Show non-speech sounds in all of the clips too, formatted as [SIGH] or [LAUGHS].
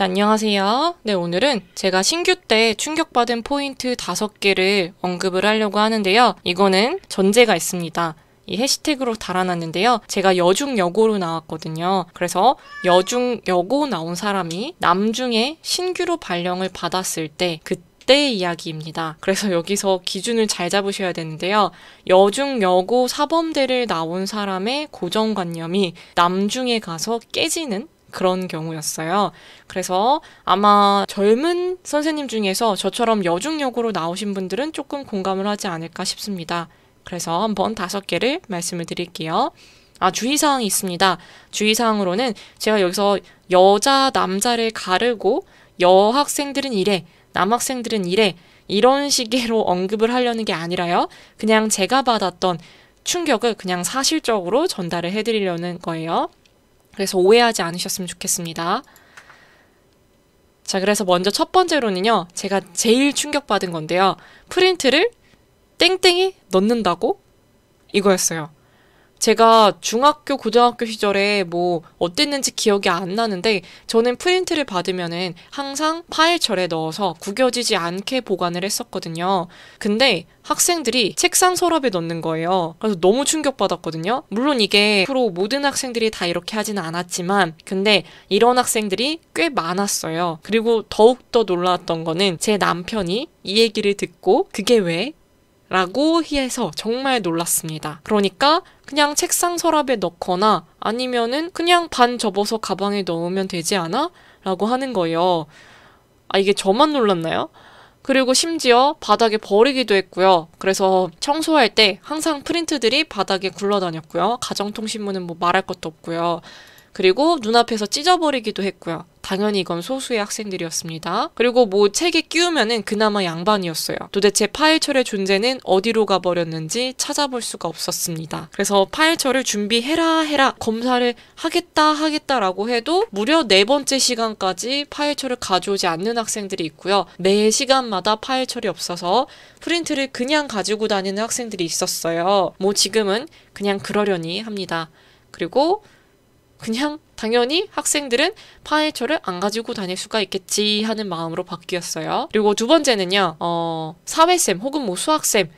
자, 안녕하세요. 네, 오늘은 제가 신규 때 충격받은 포인트 5개를 언급을 하려고 하는데요. 이거는 전제가 있습니다. 이 해시태그로 달아놨는데요. 제가 여중 여고로 나왔거든요. 그래서 여중 여고 나온 사람이 남중에 신규로 발령을 받았을 때 그때 때 이야기입니다. 그래서 여기서 기준을 잘 잡으셔야 되는데요. 여중, 여고, 사범대를 나온 사람의 고정관념이 남중에 가서 깨지는 그런 경우였어요. 그래서 아마 젊은 선생님 중에서 저처럼 여중역으로 나오신 분들은 조금 공감을 하지 않을까 싶습니다. 그래서 한번 다섯 개를 말씀을 드릴게요. 아, 주의사항이 있습니다. 주의사항으로는 제가 여기서 여자, 남자를 가르고 여학생들은 이래, 남학생들은 이래, 이런 식으로 [LAUGHS] 언급을 하려는 게 아니라요. 그냥 제가 받았던 충격을 그냥 사실적으로 전달을 해드리려는 거예요. 그래서 오해하지 않으셨으면 좋겠습니다. 자, 그래서 먼저 첫 번째로는요, 제가 제일 충격받은 건데요. 프린트를 땡땡이 넣는다고? 이거였어요. 제가 중학교, 고등학교 시절에 뭐 어땠는지 기억이 안 나는데 저는 프린트를 받으면은 항상 파일철에 넣어서 구겨지지 않게 보관을 했었거든요. 근데 학생들이 책상 서랍에 넣는 거예요. 그래서 너무 충격받았거든요. 물론 이게 프로 모든 학생들이 다 이렇게 하지는 않았지만 근데 이런 학생들이 꽤 많았어요. 그리고 더욱더 놀랐던 거는 제 남편이 이 얘기를 듣고 그게 왜? 라고 해서 정말 놀랐습니다. 그러니까 그냥 책상 서랍에 넣거나 아니면은 그냥 반 접어서 가방에 넣으면 되지 않아? 라고 하는 거예요. 아, 이게 저만 놀랐나요? 그리고 심지어 바닥에 버리기도 했고요. 그래서 청소할 때 항상 프린트들이 바닥에 굴러다녔고요. 가정통신문은 뭐 말할 것도 없고요. 그리고 눈앞에서 찢어버리기도 했고요. 당연히 이건 소수의 학생들이었습니다. 그리고 뭐 책에 끼우면은 그나마 양반이었어요. 도대체 파일철의 존재는 어디로 가버렸는지 찾아볼 수가 없었습니다. 그래서 파일철을 준비해라 해라 검사를 하겠다 하겠다라고 해도 무려 네 번째 시간까지 파일철을 가져오지 않는 학생들이 있고요. 매 시간마다 파일철이 없어서 프린트를 그냥 가지고 다니는 학생들이 있었어요. 뭐 지금은 그냥 그러려니 합니다. 그리고 그냥 당연히 학생들은 파헤쳐를 안 가지고 다닐 수가 있겠지 하는 마음으로 바뀌었어요. 그리고 두 번째는요. 어, 사회쌤 혹은 뭐 수학쌤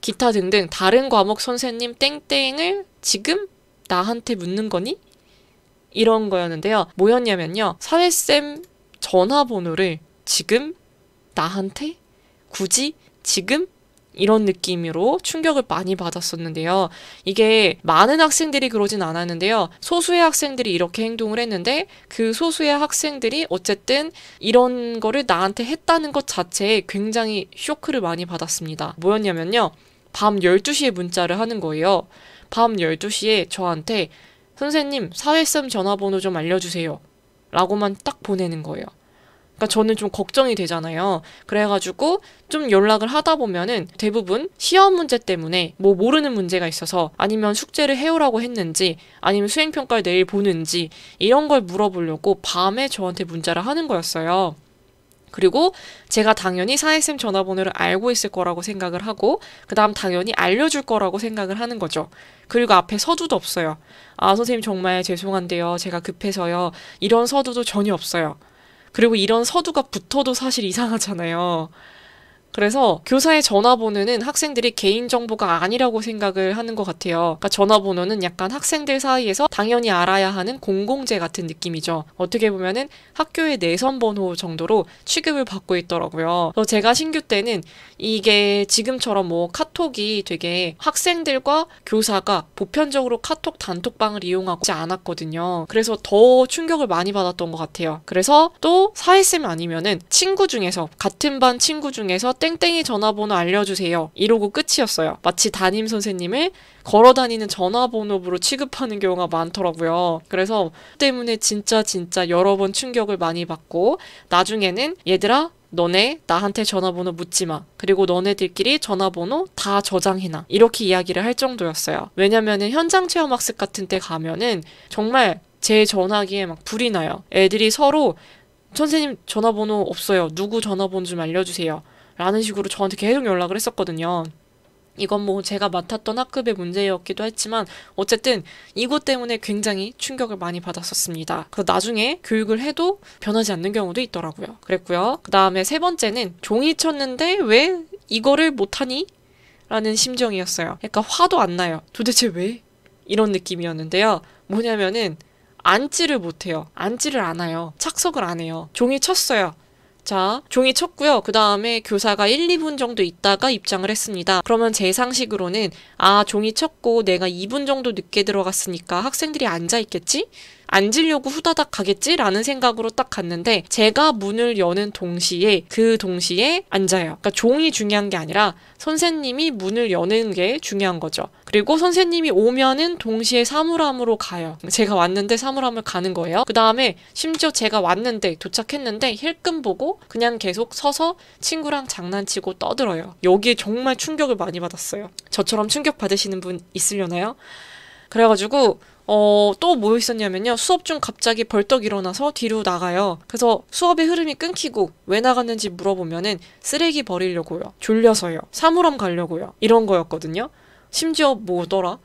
기타 등등 다른 과목 선생님 땡땡을 지금 나한테 묻는 거니? 이런 거였는데요. 뭐였냐면요. 사회쌤 전화번호를 지금 나한테 굳이 지금 이런 느낌으로 충격을 많이 받았었는데요. 이게 많은 학생들이 그러진 않았는데요. 소수의 학생들이 이렇게 행동을 했는데 그 소수의 학생들이 어쨌든 이런 거를 나한테 했다는 것 자체에 굉장히 쇼크를 많이 받았습니다. 뭐였냐면요. 밤 12시에 문자를 하는 거예요. 밤 12시에 저한테 선생님 사회성 전화번호 좀 알려주세요. 라고만 딱 보내는 거예요. 그러니까 저는 좀 걱정이 되잖아요. 그래가지고 좀 연락을 하다 보면은 대부분 시험 문제 때문에 뭐 모르는 문제가 있어서 아니면 숙제를 해오라고 했는지 아니면 수행평가를 내일 보는지 이런 걸 물어보려고 밤에 저한테 문자를 하는 거였어요. 그리고 제가 당연히 사회쌤 전화번호를 알고 있을 거라고 생각을 하고 그 다음 당연히 알려줄 거라고 생각을 하는 거죠. 그리고 앞에 서두도 없어요. 아 선생님 정말 죄송한데요. 제가 급해서요. 이런 서두도 전혀 없어요. 그리고 이런 서두가 붙어도 사실 이상하잖아요. 그래서 교사의 전화번호는 학생들이 개인정보가 아니라고 생각을 하는 것 같아요. 그러니까 전화번호는 약간 학생들 사이에서 당연히 알아야 하는 공공재 같은 느낌이죠. 어떻게 보면은 학교의 내선 번호 정도로 취급을 받고 있더라고요. 그래서 제가 신규 때는 이게 지금처럼 뭐 카톡이 되게 학생들과 교사가 보편적으로 카톡 단톡방을 이용하지 않았거든요. 그래서 더 충격을 많이 받았던 것 같아요. 그래서 또 사회쌤 아니면은 친구 중에서 같은 반 친구 중에서 땡땡이 전화번호 알려주세요. 이러고 끝이었어요. 마치 담임 선생님을 걸어 다니는 전화번호부로 취급하는 경우가 많더라고요. 그래서 그 때문에 진짜 진짜 여러 번 충격을 많이 받고 나중에는 얘들아 너네 나한테 전화번호 묻지 마. 그리고 너네들끼리 전화번호 다 저장해놔. 이렇게 이야기를 할 정도였어요. 왜냐면은 현장 체험학습 같은 데 가면은 정말 제 전화기에 막 불이 나요. 애들이 서로 선생님 전화번호 없어요. 누구 전화번호 좀 알려주세요. 라는 식으로 저한테 계속 연락을 했었거든요. 이건 뭐 제가 맡았던 학급의 문제였기도 했지만 어쨌든 이것 때문에 굉장히 충격을 많이 받았었습니다. 그래서 나중에 교육을 해도 변하지 않는 경우도 있더라고요. 그랬고요. 그 다음에 세 번째는 종이 쳤는데 왜 이거를 못하니? 라는 심정이었어요. 약간 그러니까 화도 안 나요. 도대체 왜? 이런 느낌이었는데요. 뭐냐면은 앉지를 못해요. 앉지를 않아요. 착석을 안 해요. 종이 쳤어요. 자, 종이 쳤고요. 그 다음에 교사가 1, 2분 정도 있다가 입장을 했습니다. 그러면 제 상식으로는 아, 종이 쳤고 내가 2분 정도 늦게 들어갔으니까 학생들이 앉아 있겠지? 앉으려고 후다닥 가겠지라는 생각으로 딱 갔는데 제가 문을 여는 동시에 그 동시에 앉아요. 그러니까 종이 중요한 게 아니라 선생님이 문을 여는 게 중요한 거죠. 그리고 선생님이 오면은 동시에 사물함으로 가요. 제가 왔는데 사물함을 가는 거예요. 그 다음에 심지어 제가 왔는데 도착했는데 힐끔 보고 그냥 계속 서서 친구랑 장난치고 떠들어요. 여기에 정말 충격을 많이 받았어요. 저처럼 충격 받으시는 분 있으려나요? 그래가지고 어, 또뭐 있었냐면요. 수업 중 갑자기 벌떡 일어나서 뒤로 나가요. 그래서 수업의 흐름이 끊기고 왜 나갔는지 물어보면은 쓰레기 버리려고요. 졸려서요. 사물함 가려고요. 이런 거였거든요. 심지어 뭐더라?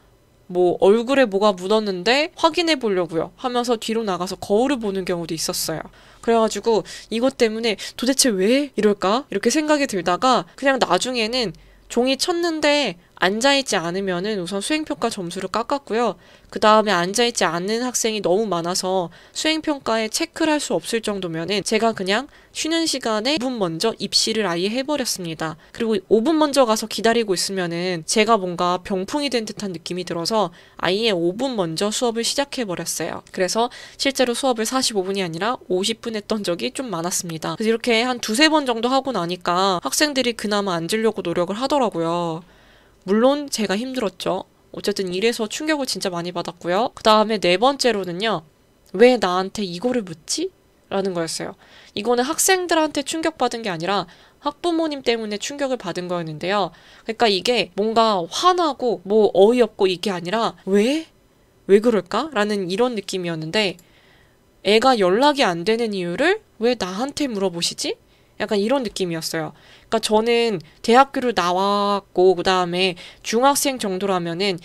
뭐 얼굴에 뭐가 묻었는데 확인해 보려고요 하면서 뒤로 나가서 거울을 보는 경우도 있었어요. 그래가지고 이것 때문에 도대체 왜 이럴까? 이렇게 생각이 들다가 그냥 나중에는 종이 쳤는데 앉아있지 않으면은 우선 수행평가 점수를 깎았고요. 그 다음에 앉아있지 않는 학생이 너무 많아서 수행평가에 체크를 할 수 없을 정도면은 제가 그냥 쉬는 시간에 5분 먼저 입시를 아예 해버렸습니다. 그리고 5분 먼저 가서 기다리고 있으면은 제가 뭔가 병풍이 된 듯한 느낌이 들어서 아예 5분 먼저 수업을 시작해버렸어요. 그래서 실제로 수업을 45분이 아니라 50분 했던 적이 좀 많았습니다. 그래서 이렇게 한 두세 번 정도 하고 나니까 학생들이 그나마 앉으려고 노력을 하더라고요. 물론 제가 힘들었죠. 어쨌든 이래서 충격을 진짜 많이 받았고요. 그 다음에 네 번째로는요. 왜 나한테 이거를 묻지? 라는 거였어요. 이거는 학생들한테 충격받은 게 아니라 학부모님 때문에 충격을 받은 거였는데요. 그러니까 이게 뭔가 화나고 뭐 어이없고 이게 아니라 왜? 왜 그럴까? 라는 이런 느낌이었는데 애가 연락이 안 되는 이유를 왜 나한테 물어보시지? 약간 이런 느낌이었어요. 그러니까 저는 대학교를 나왔고 그다음에 중학생 정도라면은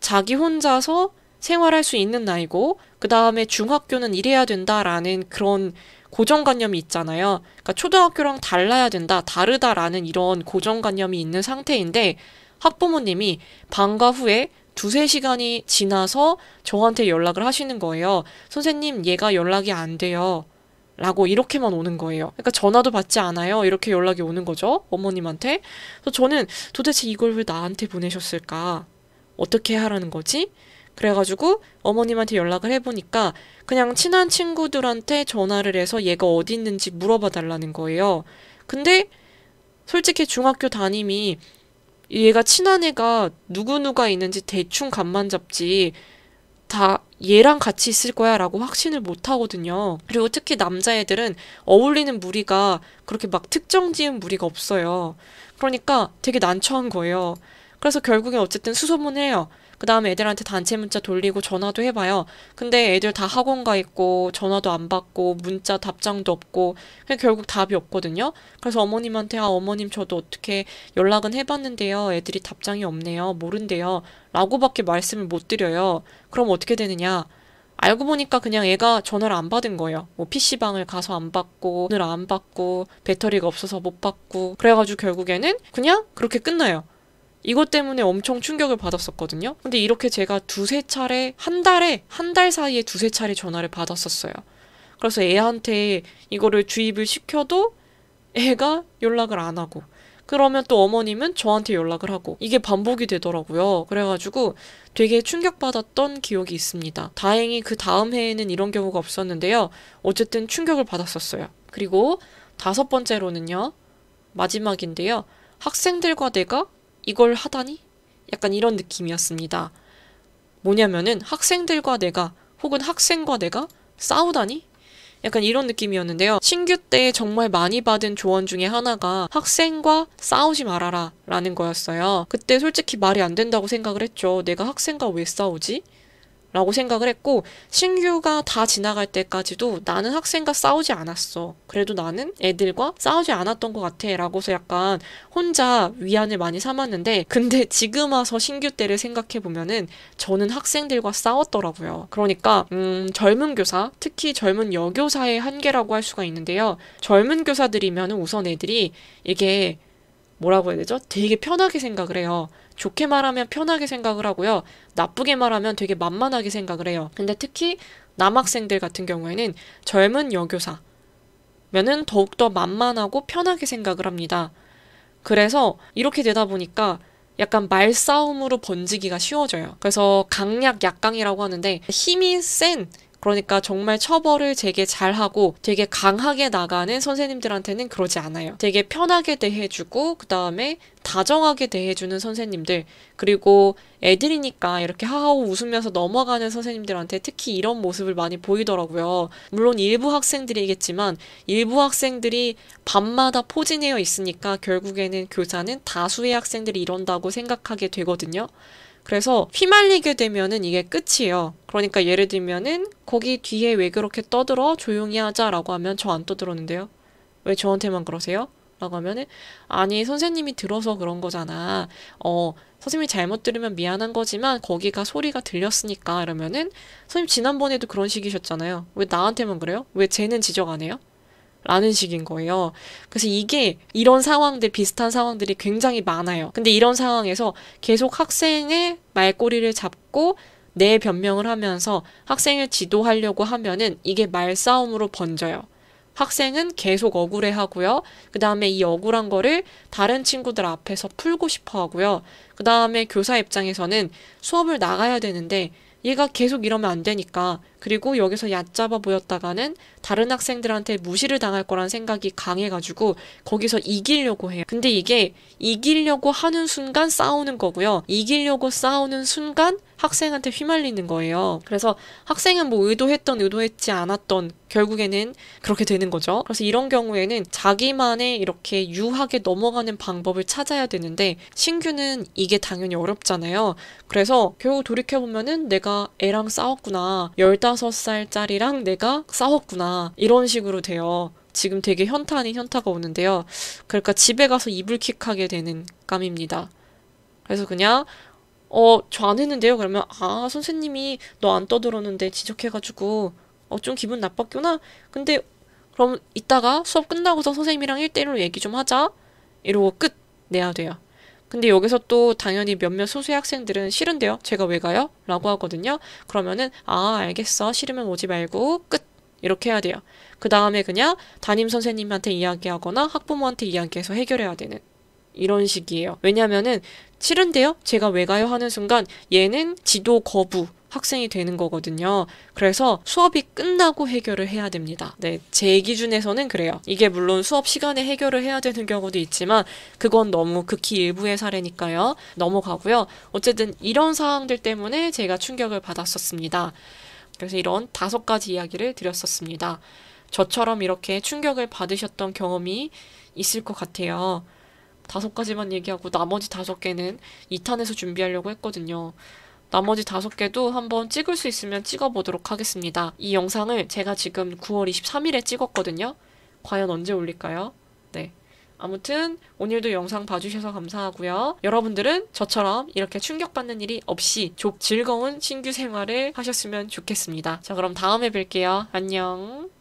자기 혼자서 생활할 수 있는 나이고 그다음에 중학교는 이래야 된다라는 그런 고정관념이 있잖아요. 그러니까 초등학교랑 달라야 된다, 다르다라는 이런 고정관념이 있는 상태인데 학부모님이 방과 후에 두세 시간이 지나서 저한테 연락을 하시는 거예요. 선생님, 얘가 연락이 안 돼요. 라고 이렇게만 오는 거예요. 그러니까 전화도 받지 않아요. 이렇게 연락이 오는 거죠. 어머님한테. 그래서 저는 도대체 이걸 왜 나한테 보내셨을까? 어떻게 하라는 거지? 그래가지고 어머님한테 연락을 해보니까 그냥 친한 친구들한테 전화를 해서 얘가 어디 있는지 물어봐 달라는 거예요. 근데 솔직히 중학교 담임이 얘가 친한 애가 누구누가 있는지 대충 간만 잡지 다 얘랑 같이 있을 거야 라고 확신을 못 하거든요. 그리고 특히 남자애들은 어울리는 무리가 그렇게 막 특정 지은 무리가 없어요. 그러니까 되게 난처한 거예요. 그래서 결국엔 어쨌든 수소문 해요. 그 다음에 애들한테 단체 문자 돌리고 전화도 해봐요. 근데 애들 다 학원 가 있고 전화도 안 받고 문자 답장도 없고 그냥 결국 답이 없거든요. 그래서 어머님한테 아 어머님 저도 어떻게 연락은 해봤는데요. 애들이 답장이 없네요. 모른대요. 라고밖에 말씀을 못 드려요. 그럼 어떻게 되느냐? 알고 보니까 그냥 애가 전화를 안 받은 거예요. 뭐 PC방을 가서 안 받고, 오늘 안 받고, 배터리가 없어서 못 받고. 그래가지고 결국에는 그냥 그렇게 끝나요. 이것 때문에 엄청 충격을 받았었거든요. 근데 이렇게 제가 두세 차례 한 달에 한 달 사이에 두세 차례 전화를 받았었어요. 그래서 애한테 이거를 주입을 시켜도 애가 연락을 안 하고 그러면 또 어머님은 저한테 연락을 하고 이게 반복이 되더라고요. 그래가지고 되게 충격받았던 기억이 있습니다. 다행히 그 다음 해에는 이런 경우가 없었는데요. 어쨌든 충격을 받았었어요. 그리고 다섯 번째로는요. 마지막인데요. 학생들과 내가 이걸 하다니? 약간 이런 느낌이었습니다. 뭐냐면은 학생들과 내가 혹은 학생과 내가 싸우다니? 약간 이런 느낌이었는데요. 신규 때 정말 많이 받은 조언 중에 하나가 학생과 싸우지 말아라 라는 거였어요. 그때 솔직히 말이 안 된다고 생각을 했죠. 내가 학생과 왜 싸우지? 라고 생각을 했고 신규가 다 지나갈 때까지도 나는 학생과 싸우지 않았어. 그래도 나는 애들과 싸우지 않았던 것 같아. 라고서 약간 혼자 위안을 많이 삼았는데 근데 지금 와서 신규 때를 생각해 보면은 저는 학생들과 싸웠더라고요. 그러니까 음, 젊은 교사, 특히 젊은 여교사의 한계라고 할 수가 있는데요. 젊은 교사들이면 우선 애들이 이게 뭐라고 해야 되죠? 되게 편하게 생각을 해요. 좋게 말하면 편하게 생각을 하고요. 나쁘게 말하면 되게 만만하게 생각을 해요. 근데 특히 남학생들 같은 경우에는 젊은 여교사, 면은 더욱더 만만하고 편하게 생각을 합니다. 그래서 이렇게 되다 보니까 약간 말싸움으로 번지기가 쉬워져요. 그래서 강약 약강이라고 하는데 힘이 센 그러니까 정말 처벌을 되게 잘하고 되게 강하게 나가는 선생님들한테는 그러지 않아요. 되게 편하게 대해주고 그 다음에 다정하게 대해주는 선생님들 그리고 애들이니까 이렇게 하하호 웃으면서 넘어가는 선생님들한테 특히 이런 모습을 많이 보이더라고요. 물론 일부 학생들이겠지만 일부 학생들이 밤마다 포진해 있으니까 결국에는 교사는 다수의 학생들이 이런다고 생각하게 되거든요. 그래서 휘말리게 되면은 이게 끝이에요. 그러니까 예를 들면은 거기 뒤에 왜 그렇게 떠들어 조용히 하자라고 하면 저 안 떠들었는데요. 왜 저한테만 그러세요? 라고 하면은 아니 선생님이 들어서 그런 거잖아. 어 선생님이 잘못 들으면 미안한 거지만 거기가 소리가 들렸으니까 이러면은 선생님 지난번에도 그런 식이셨잖아요. 왜 나한테만 그래요? 왜 쟤는 지적 안 해요? 라는 식인 거예요. 그래서 이게 이런 상황들, 비슷한 상황들이 굉장히 많아요. 근데 이런 상황에서 계속 학생의 말꼬리를 잡고 내 변명을 하면서 학생을 지도하려고 하면은 이게 말싸움으로 번져요. 학생은 계속 억울해 하고요. 그 다음에 이 억울한 거를 다른 친구들 앞에서 풀고 싶어 하고요. 그 다음에 교사 입장에서는 수업을 나가야 되는데 얘가 계속 이러면 안 되니까 그리고 여기서 얕잡아 보였다가는 다른 학생들한테 무시를 당할 거란 생각이 강해가지고 거기서 이기려고 해요. 근데 이게 이기려고 하는 순간 싸우는 거고요. 이기려고 싸우는 순간 학생한테 휘말리는 거예요. 그래서 학생은 뭐 의도했던 의도했지 않았던 결국에는 그렇게 되는 거죠. 그래서 이런 경우에는 자기만의 이렇게 유하게 넘어가는 방법을 찾아야 되는데 신규는 이게 당연히 어렵잖아요. 그래서 결국 돌이켜보면은 내가 애랑 싸웠구나. 열다 16살짜리랑 내가 싸웠구나. 이런 식으로 돼요. 지금 되게 현타 아닌 현타가 오는데요. 그러니까 집에 가서 이불킥하게 되는 감입니다. 그래서 그냥 어, 저 안 했는데요. 그러면 아, 선생님이 너 안 떠들었는데 지적해가지고 어, 좀 기분 나빴구나. 근데 그럼 이따가 수업 끝나고서 선생님이랑 1대1로 얘기 좀 하자. 이러고 끝 내야 돼요. 근데 여기서 또 당연히 몇몇 소수의 학생들은 싫은데요? 제가 왜 가요? 라고 하거든요. 그러면은 아 알겠어. 싫으면 오지 말고 끝! 이렇게 해야 돼요. 그 다음에 그냥 담임 선생님한테 이야기하거나 학부모한테 이야기해서 해결해야 되는 이런 식이에요. 왜냐면은 싫은데요? 제가 왜 가요? 하는 순간 얘는 지도 거부 학생이 되는 거거든요. 그래서 수업이 끝나고 해결을 해야 됩니다. 네, 제 기준에서는 그래요. 이게 물론 수업 시간에 해결을 해야 되는 경우도 있지만 그건 너무 극히 일부의 사례니까요. 넘어가고요. 어쨌든 이런 사항들 때문에 제가 충격을 받았었습니다. 그래서 이런 다섯 가지 이야기를 드렸었습니다. 저처럼 이렇게 충격을 받으셨던 경험이 있을 것 같아요. 다섯 가지만 얘기하고 나머지 다섯 개는 2탄에서 준비하려고 했거든요. 나머지 다섯 개도 한번 찍을 수 있으면 찍어보도록 하겠습니다. 이 영상을 제가 지금 9월 23일에 찍었거든요. 과연 언제 올릴까요? 네. 아무튼 오늘도 영상 봐주셔서 감사하고요. 여러분들은 저처럼 이렇게 충격받는 일이 없이 즐거운 신규 생활을 하셨으면 좋겠습니다. 자 그럼 다음에 뵐게요. 안녕.